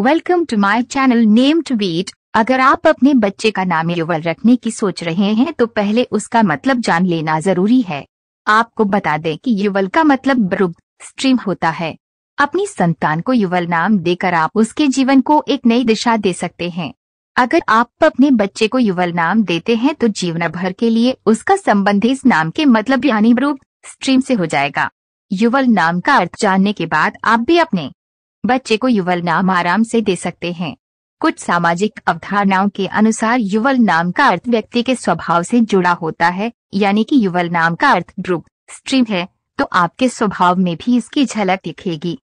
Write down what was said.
welcome to my channel name to beat अगर आप अपने बच्चे का नाम युवल रखने की सोच रहे हैं तो पहले उसका मतलब जान लेना जरूरी है आपको बता दें कि युवल का मतलब ब्रुग स्ट्रीम होता है अपनी संतान को युवल नाम देकर आप उसके जीवन को एक नई दिशा दे सकते हैं अगर आप अपने बच्चे को युवल नाम देते हैं तो जीवन भर के लिए उसका संबंध इस नाम के मतलब यानी ब्रुग स्ट्रीम से हो जाएगा युवल नाम का अर्थ जानने के बाद आप भी अपने बच्चे को युवल नाम आराम से दे सकते हैं कुछ सामाजिक अवधारणाओं के अनुसार युवल नाम का अर्थ व्यक्ति के स्वभाव से जुड़ा होता है यानी कि युवल नाम का अर्थ ग्रुप स्ट्रीम है तो आपके स्वभाव में भी इसकी झलक दिखेगी